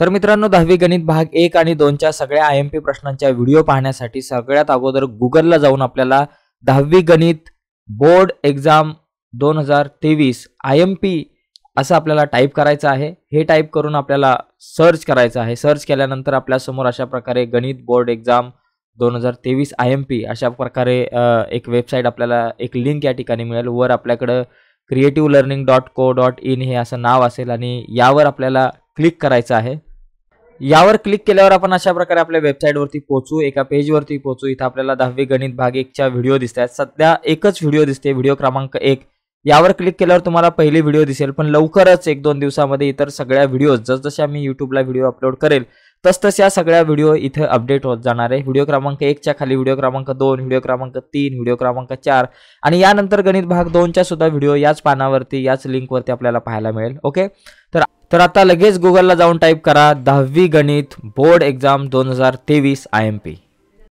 तर मित्रांनो दहावी गणित भाग एक आणि दोनच्या सगळ्या आय एम पी प्रश्नांच्या व्हिडिओ पाहण्यासाठी सगळ्यात अगोदर गुगलला जाऊन आपल्याला दहावी गणित बोर्ड एक्झाम दोन हजार तेवीस आय एम पी असं आपल्याला टाईप करायचं आहे हे टाईप करून आपल्याला सर्च करायचं आहे सर्च केल्यानंतर आपल्यासमोर अशा प्रकारे गणित बोर्ड एक्झाम दोन हजार तेवीस आय एम पी अशा प्रकारे एक वेबसाईट आपल्याला एक लिंक या ठिकाणी मिळेल वर आपल्याकडं creative learning dot co dot in हे असं नाव असेल आणि यावर आपल्याला क्लिक करायचं आहे यावर क्लिक केल्यावर आपण अशा प्रकारे आपल्या वेबसाईटवरती पोहोचू एका पेजवरती पोहोचू इथं आपल्याला दहावी गणित भाग एकच्या व्हिडिओ दिसत आहेत सध्या एकच व्हिडिओ दिसते व्हिडिओ क्रमांक एक यावर क्लिक केल्यावर तुम्हाला पहिली व्हिडिओ दिसेल पण लवकरच एक दोन दिवसामध्ये इतर सगळ्या व्हिडिओज जसजशा मी यूट्यूबला व्हिडिओ अपलोड करेल या सगळ्या व्हिडिओ इथे अपडेट होत जाणार आहे व्हिडिओ क्रमांक एकच्या खाली व्हिडिओ क्रमांक दोन व्हिडिओ क्रमांक तीन व्हिडिओ क्रमांक चार आणि यानंतर गणित भाग दोनच्या सुद्धा व्हिडिओ याच पानावरती याच लिंकवरती आपल्याला पाहायला मिळेल ओके तर तर आता लगेच गुगलला जाऊन टाईप करा दहावी गणित बोर्ड एक्झाम दोन हजार तेवीस आय एम पी